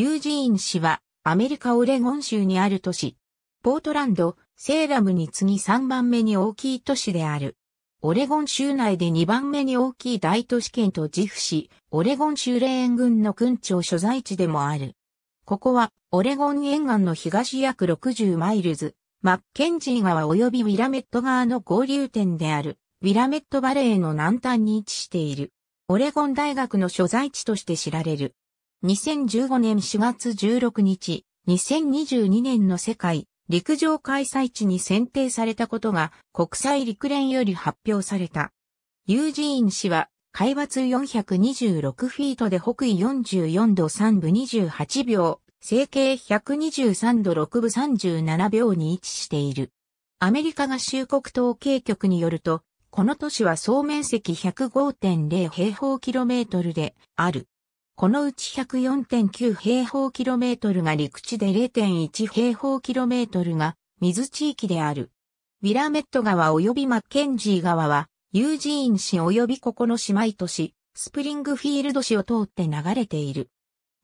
ユージーン市はアメリカオレゴン州にある都市。ポートランド、セーラムに次ぎ3番目に大きい都市である。オレゴン州内で2番目に大きい大都市圏と自負し、オレゴン州霊園ンの郡庁所在地でもある。ここは、オレゴン沿岸の東約60マイルズ、マッケンジー川及びウィラメット川の合流点である、ウィラメットバレーの南端に位置している。オレゴン大学の所在地として知られる。2015年4月16日、2022年の世界陸上開催地に選定されたことが国際陸連より発表された。ユージーン氏は海抜426フィートで北緯44度3分28秒、成形123度6分37秒に位置している。アメリカ合衆国統計局によると、この都市は総面積105.0平方キロメートルである。このうち104.9平方キロメートルが陸地で0.1平方キロメートルが水地域である。ウィラメット川及びマッケンジー川は、ユージーン市及びここの姉妹都市、スプリングフィールド市を通って流れている。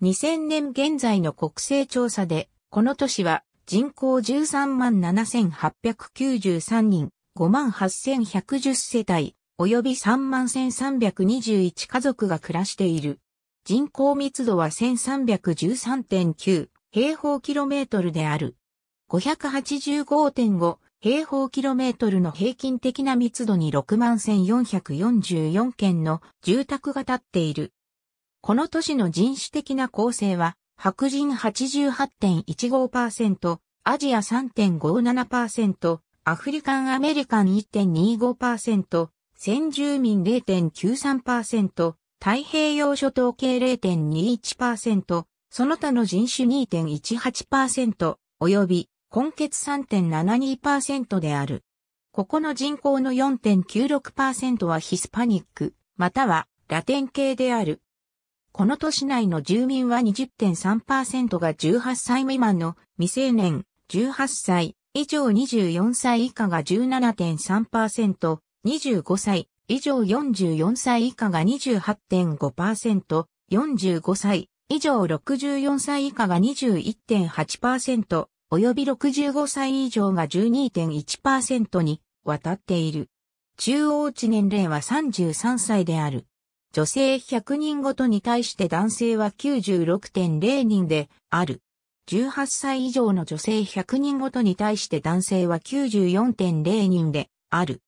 2000年現在の国勢調査で、この都市は人口13万7893人、5万8110世帯、及び3万1321家族が暮らしている。人口密度は1313.9平方キロメートルである。585.5平方キロメートルの平均的な密度に61,444件の住宅が建っている。この都市の人種的な構成は、白人88.15%、アジア3.57%、アフリカンアメリカン1.25%、先住民0.93%、太平洋諸島系0.21%、その他の人種2.18%、及び、根血3.72%である。ここの人口の4.96%はヒスパニック、またはラテン系である。この都市内の住民は20.3%が18歳未満の未成年、18歳以上24歳以下が17.3%、25歳以上44歳以下が28.5%、45歳以上64歳以下が21.8%、及び65歳以上が12.1%に渡っている。中央値年齢は33歳である。女性100人ごとに対して男性は96.0人である。18歳以上の女性100人ごとに対して男性は94.0人である。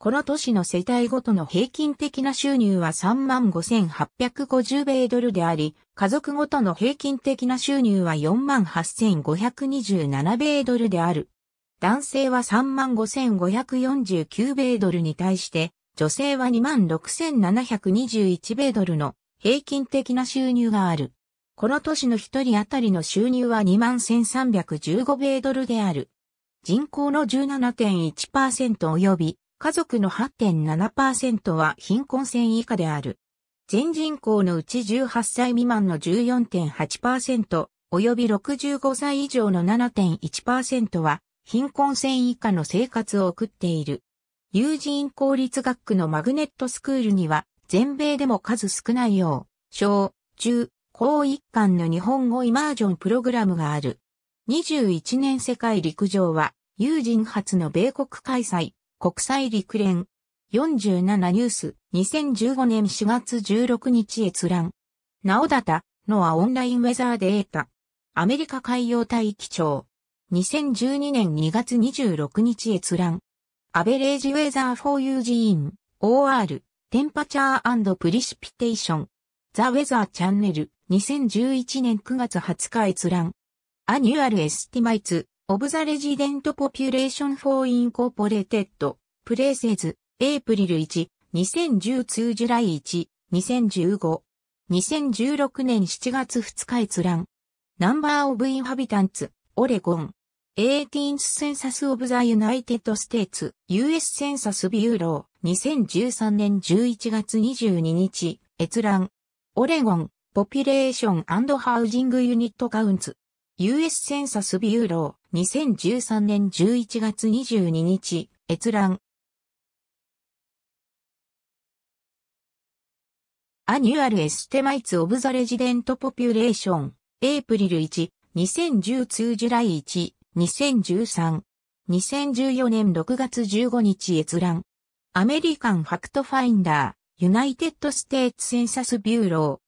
この都市の世帯ごとの平均的な収入は35,850米ドルであり、家族ごとの平均的な収入は48,527米ドルである。男性は35,549米ドルに対して、女性は26,721米ドルの平均的な収入がある。この都市の一人当たりの収入は21,315米ドルである。人口の17.1%及び家族の8.7%は貧困線以下である。全人口のうち18歳未満の14.8%、及び65歳以上の7.1%は貧困線以下の生活を送っている。友人公立学区のマグネットスクールには全米でも数少ないよう、小、中、高一貫の日本語イマージョンプログラムがある。21年世界陸上は、友人初の米国開催、国際陸連。47ニュース2015年4月16日閲覧。なおだた、ノアオンラインウェザーデータ。アメリカ海洋大気庁。2012年2月26日閲覧。アベレージウェザーフォーユ u g e n OR, テンパチャープリシピテーション。ザ・ウェザーチャンネル、2011年9月20日閲覧。アニュアルエスティマイツ of the Resident Population for Incorporated Places April 1 2010 July 1 2015 2016年7月2日閲覧 Number of Inhabitants Oregon 18th Census of the United States US Census Bureau 2013年11月22日閲覧オレゴンポピュレーションハウジングユニットカウンツ US Census センサス u ューロー2013年11月22日、閲覧。アニュアルエステマイツオブザレジデントポピュレーション、エイプリル1、2010ジュライ1、2013、2014年6月15日閲覧。アメリカンファクトファインダー、ユナイテッドステーツセンサスビューロー。